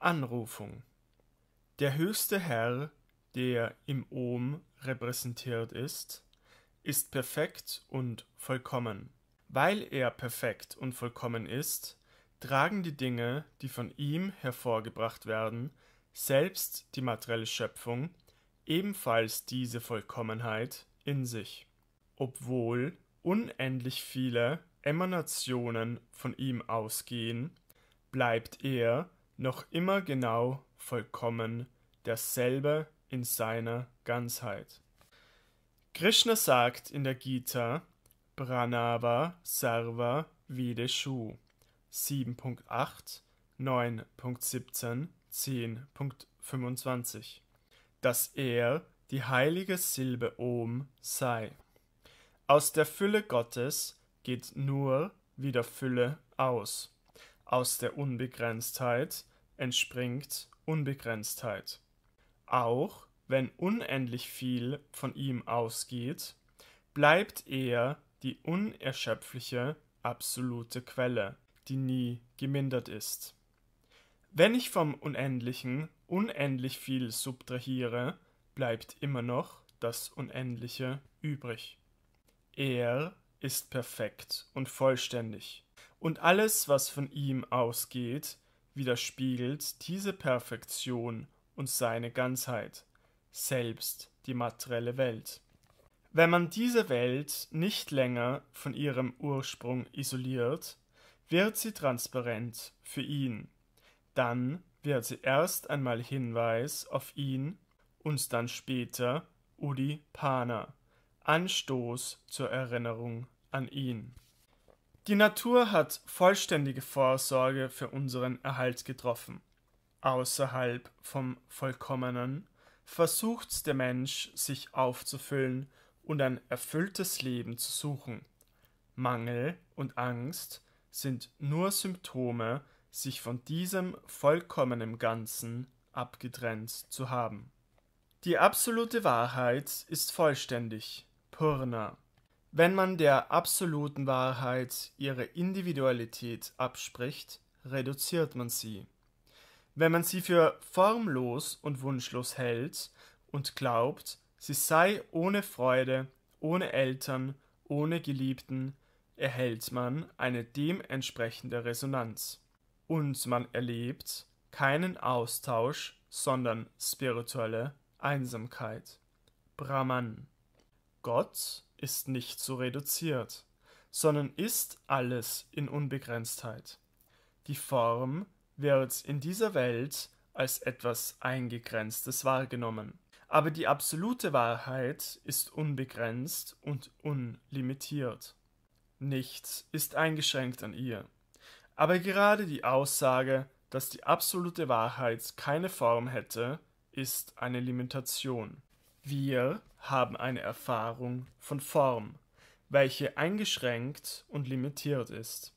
Anrufung. Der höchste Herr, der im Ohm repräsentiert ist, ist perfekt und vollkommen. Weil er perfekt und vollkommen ist, tragen die Dinge, die von ihm hervorgebracht werden, selbst die materielle Schöpfung, ebenfalls diese Vollkommenheit in sich, obwohl unendlich viele Emanationen von ihm ausgehen, bleibt er noch immer genau, vollkommen, derselbe in seiner Ganzheit. Krishna sagt in der Gita Pranava Sarva Videshu 7.8, 9.17, 10.25, dass er die heilige Silbe Om sei. Aus der Fülle Gottes geht nur wieder Fülle aus. Aus der Unbegrenztheit entspringt Unbegrenztheit. Auch wenn unendlich viel von ihm ausgeht, bleibt er die unerschöpfliche, absolute Quelle, die nie gemindert ist. Wenn ich vom Unendlichen unendlich viel subtrahiere, bleibt immer noch das Unendliche übrig. Er ist perfekt und vollständig, und alles, was von ihm ausgeht, widerspiegelt diese Perfektion und seine Ganzheit, selbst die materielle Welt. Wenn man diese Welt nicht länger von ihrem Ursprung isoliert, wird sie transparent für ihn. Dann wird sie erst einmal Hinweis auf ihn und dann später Udipana, Anstoß zur Erinnerung an ihn. Die Natur hat vollständige Vorsorge für unseren Erhalt getroffen. Außerhalb vom Vollkommenen versucht der Mensch, sich aufzufüllen und ein erfülltes Leben zu suchen. Mangel und Angst sind nur Symptome, sich von diesem vollkommenen Ganzen abgetrennt zu haben. Die absolute Wahrheit ist vollständig, Purna. Wenn man der absoluten Wahrheit ihre Individualität abspricht, reduziert man sie. Wenn man sie für formlos und wunschlos hält und glaubt, sie sei ohne Freude, ohne Eltern, ohne Geliebten, erhält man eine dementsprechende Resonanz. Und man erlebt keinen Austausch, sondern spirituelle Einsamkeit. Brahman. Gott ist nicht so reduziert, sondern ist alles in Unbegrenztheit. Die Form wird in dieser Welt als etwas Eingegrenztes wahrgenommen. Aber die absolute Wahrheit ist unbegrenzt und unlimitiert. Nichts ist eingeschränkt an ihr. Aber gerade die Aussage, dass die absolute Wahrheit keine Form hätte, ist eine Limitation. Wir haben eine Erfahrung von Form, welche eingeschränkt und limitiert ist.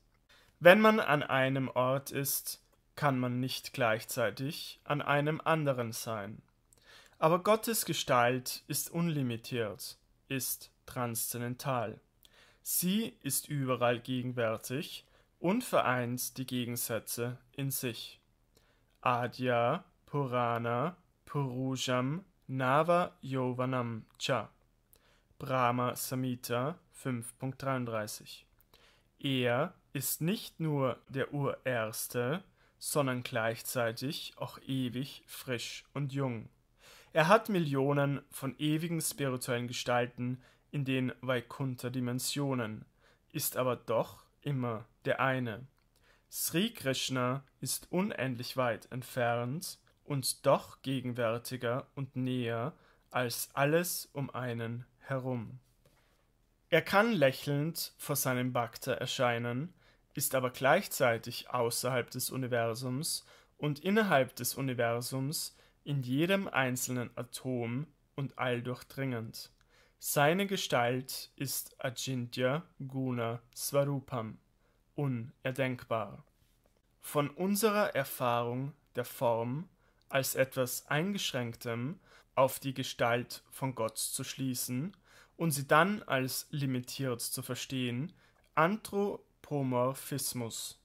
Wenn man an einem Ort ist, kann man nicht gleichzeitig an einem anderen sein. Aber Gottes Gestalt ist unlimitiert, ist transzendental. Sie ist überall gegenwärtig und vereint die Gegensätze in sich. Adya, Purana, Purujam, Nava Yovanam Cha Brahma Samhita 5.33 Er ist nicht nur der Urerste, sondern gleichzeitig auch ewig, frisch und jung. Er hat Millionen von ewigen spirituellen Gestalten in den Vaikuntha-Dimensionen, ist aber doch immer der eine. Sri Krishna ist unendlich weit entfernt uns doch gegenwärtiger und näher als alles um einen herum. Er kann lächelnd vor seinem Bhakta erscheinen, ist aber gleichzeitig außerhalb des Universums und innerhalb des Universums in jedem einzelnen Atom und alldurchdringend. Seine Gestalt ist Ajintya Guna Svarupam, unerdenkbar. Von unserer Erfahrung der Form als etwas Eingeschränktem auf die Gestalt von Gott zu schließen und sie dann als limitiert zu verstehen, Anthropomorphismus,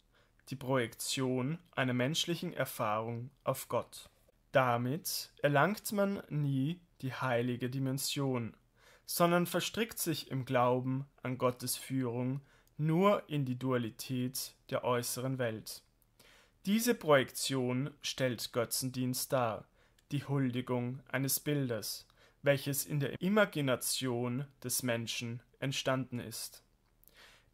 die Projektion einer menschlichen Erfahrung auf Gott. Damit erlangt man nie die heilige Dimension, sondern verstrickt sich im Glauben an Gottes Führung nur in die Dualität der äußeren Welt. Diese Projektion stellt Götzendienst dar, die Huldigung eines Bildes, welches in der Imagination des Menschen entstanden ist.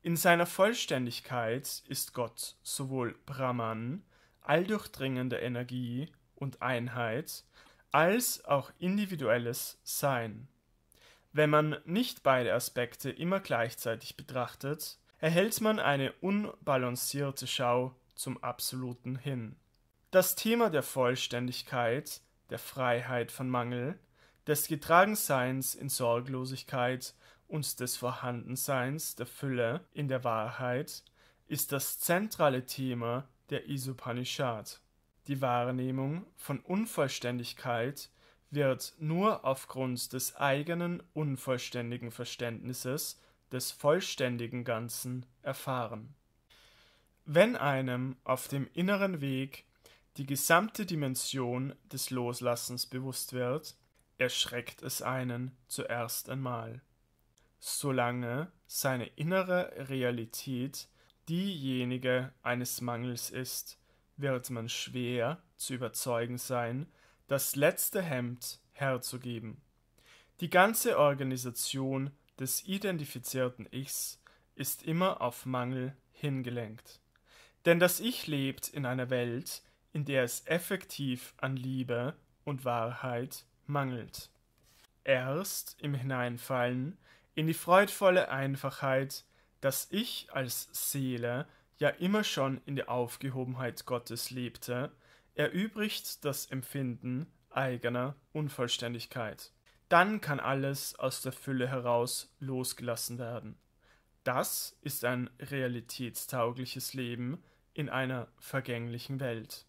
In seiner Vollständigkeit ist Gott sowohl Brahman, alldurchdringende Energie und Einheit, als auch individuelles Sein. Wenn man nicht beide Aspekte immer gleichzeitig betrachtet, erhält man eine unbalancierte Schau zum Absoluten hin. Das Thema der Vollständigkeit, der Freiheit von Mangel, des Getragenseins in Sorglosigkeit und des Vorhandenseins der Fülle in der Wahrheit ist das zentrale Thema der Isupanishad. Die Wahrnehmung von Unvollständigkeit wird nur aufgrund des eigenen unvollständigen Verständnisses des vollständigen Ganzen erfahren wenn einem auf dem inneren Weg die gesamte Dimension des Loslassens bewusst wird, erschreckt es einen zuerst einmal, solange seine innere Realität diejenige eines Mangels ist, wird man schwer zu überzeugen sein, das letzte Hemd herzugeben. Die ganze Organisation des identifizierten Ichs ist immer auf Mangel hingelenkt. Denn das Ich lebt in einer Welt, in der es effektiv an Liebe und Wahrheit mangelt. Erst im Hineinfallen in die freudvolle Einfachheit, dass ich als Seele ja immer schon in der Aufgehobenheit Gottes lebte, erübrigt das Empfinden eigener Unvollständigkeit. Dann kann alles aus der Fülle heraus losgelassen werden. Das ist ein realitätstaugliches Leben, in einer vergänglichen Welt.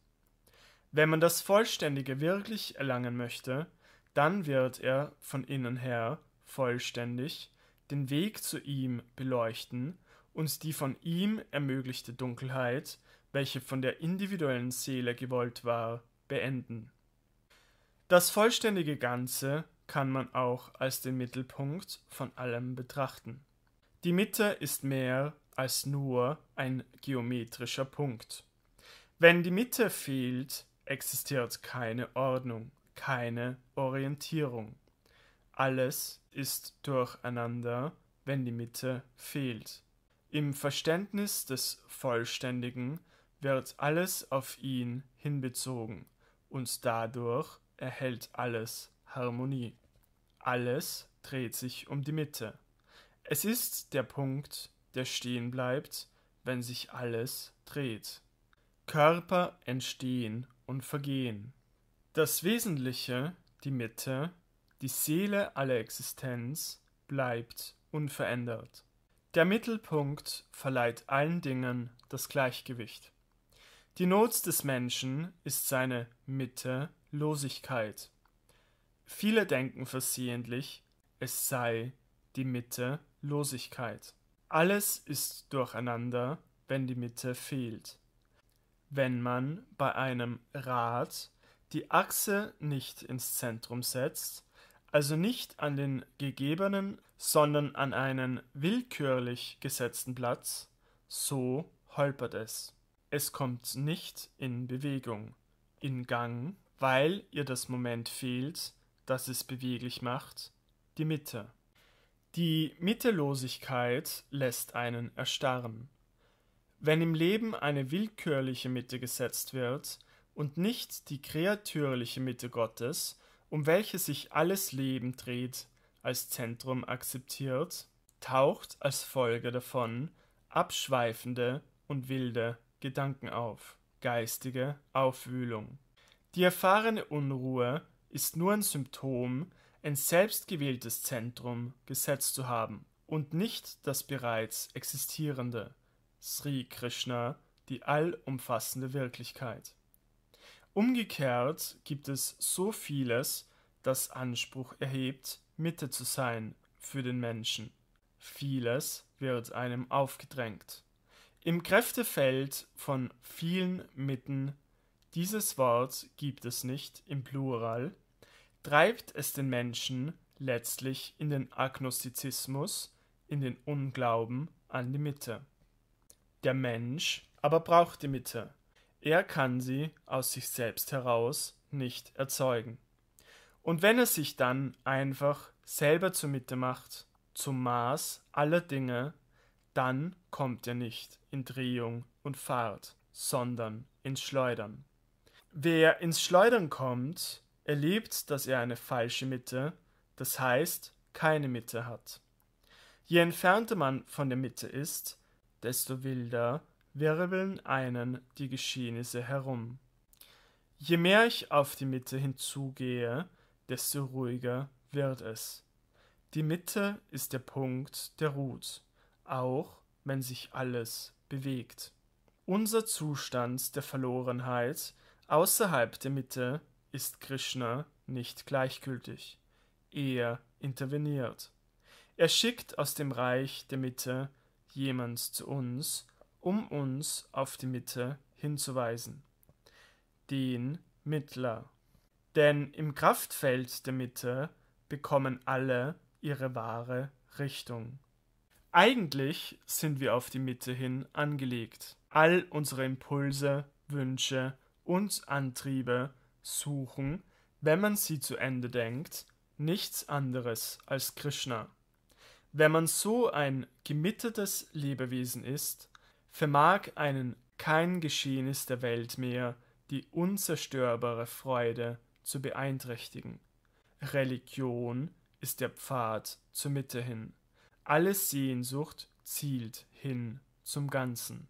Wenn man das Vollständige wirklich erlangen möchte, dann wird er von innen her vollständig den Weg zu ihm beleuchten und die von ihm ermöglichte Dunkelheit, welche von der individuellen Seele gewollt war, beenden. Das vollständige Ganze kann man auch als den Mittelpunkt von allem betrachten. Die Mitte ist mehr als nur ein geometrischer Punkt. Wenn die Mitte fehlt, existiert keine Ordnung, keine Orientierung. Alles ist durcheinander, wenn die Mitte fehlt. Im Verständnis des Vollständigen wird alles auf ihn hinbezogen und dadurch erhält alles Harmonie. Alles dreht sich um die Mitte. Es ist der Punkt, der stehen bleibt, wenn sich alles dreht. Körper entstehen und vergehen. Das Wesentliche, die Mitte, die Seele aller Existenz bleibt unverändert. Der Mittelpunkt verleiht allen Dingen das Gleichgewicht. Die Not des Menschen ist seine Mitte-Losigkeit. Viele denken versehentlich, es sei die Mitte-Losigkeit. Alles ist durcheinander, wenn die Mitte fehlt. Wenn man bei einem Rad die Achse nicht ins Zentrum setzt, also nicht an den gegebenen, sondern an einen willkürlich gesetzten Platz, so holpert es. Es kommt nicht in Bewegung, in Gang, weil ihr das Moment fehlt, das es beweglich macht, die Mitte. Die Mittellosigkeit lässt einen erstarren. Wenn im Leben eine willkürliche Mitte gesetzt wird und nicht die kreatürliche Mitte Gottes, um welche sich alles Leben dreht, als Zentrum akzeptiert, taucht als Folge davon abschweifende und wilde Gedanken auf, geistige Aufwühlung. Die erfahrene Unruhe ist nur ein Symptom ein selbstgewähltes Zentrum gesetzt zu haben und nicht das bereits existierende Sri Krishna, die allumfassende Wirklichkeit. Umgekehrt gibt es so vieles, das Anspruch erhebt, Mitte zu sein für den Menschen. Vieles wird einem aufgedrängt. Im Kräftefeld von vielen Mitten dieses Wort gibt es nicht im Plural, treibt es den Menschen letztlich in den Agnostizismus, in den Unglauben an die Mitte. Der Mensch aber braucht die Mitte. Er kann sie aus sich selbst heraus nicht erzeugen. Und wenn er sich dann einfach selber zur Mitte macht, zum Maß aller Dinge, dann kommt er nicht in Drehung und Fahrt, sondern ins Schleudern. Wer ins Schleudern kommt, erlebt, dass er eine falsche Mitte, das heißt keine Mitte hat. Je entfernter man von der Mitte ist, desto wilder wirbeln einen die Geschehnisse herum. Je mehr ich auf die Mitte hinzugehe, desto ruhiger wird es. Die Mitte ist der Punkt, der ruht, auch wenn sich alles bewegt. Unser Zustand der Verlorenheit außerhalb der Mitte ist Krishna nicht gleichgültig. Er interveniert. Er schickt aus dem Reich der Mitte jemand zu uns, um uns auf die Mitte hinzuweisen. Den Mittler. Denn im Kraftfeld der Mitte bekommen alle ihre wahre Richtung. Eigentlich sind wir auf die Mitte hin angelegt. All unsere Impulse, Wünsche und Antriebe suchen, wenn man sie zu Ende denkt, nichts anderes als Krishna. Wenn man so ein gemittetes Lebewesen ist, vermag einen kein Geschehnis der Welt mehr die unzerstörbare Freude zu beeinträchtigen. Religion ist der Pfad zur Mitte hin. Alle Sehnsucht zielt hin zum Ganzen.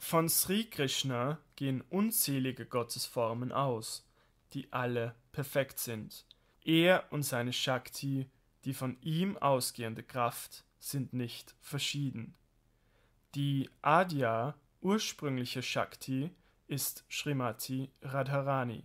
Von Sri Krishna gehen unzählige Gottesformen aus, die alle perfekt sind. Er und seine Shakti, die von ihm ausgehende Kraft, sind nicht verschieden. Die Adya, ursprüngliche Shakti, ist Srimati Radharani.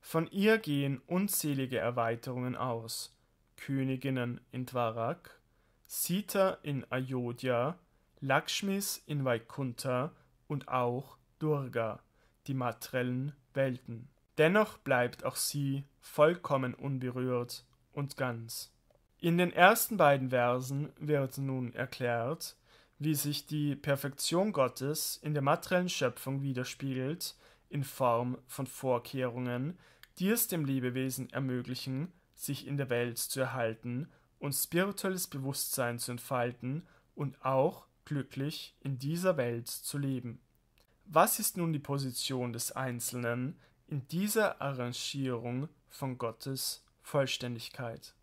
Von ihr gehen unzählige Erweiterungen aus. Königinnen in Dwarak, Sita in Ayodhya, Lakshmis in Vaikuntha und auch Durga, die materiellen Welten. Dennoch bleibt auch sie vollkommen unberührt und ganz. In den ersten beiden Versen wird nun erklärt, wie sich die Perfektion Gottes in der materiellen Schöpfung widerspiegelt in Form von Vorkehrungen, die es dem Lebewesen ermöglichen, sich in der Welt zu erhalten und spirituelles Bewusstsein zu entfalten und auch glücklich in dieser Welt zu leben. Was ist nun die Position des Einzelnen in dieser Arrangierung von Gottes Vollständigkeit?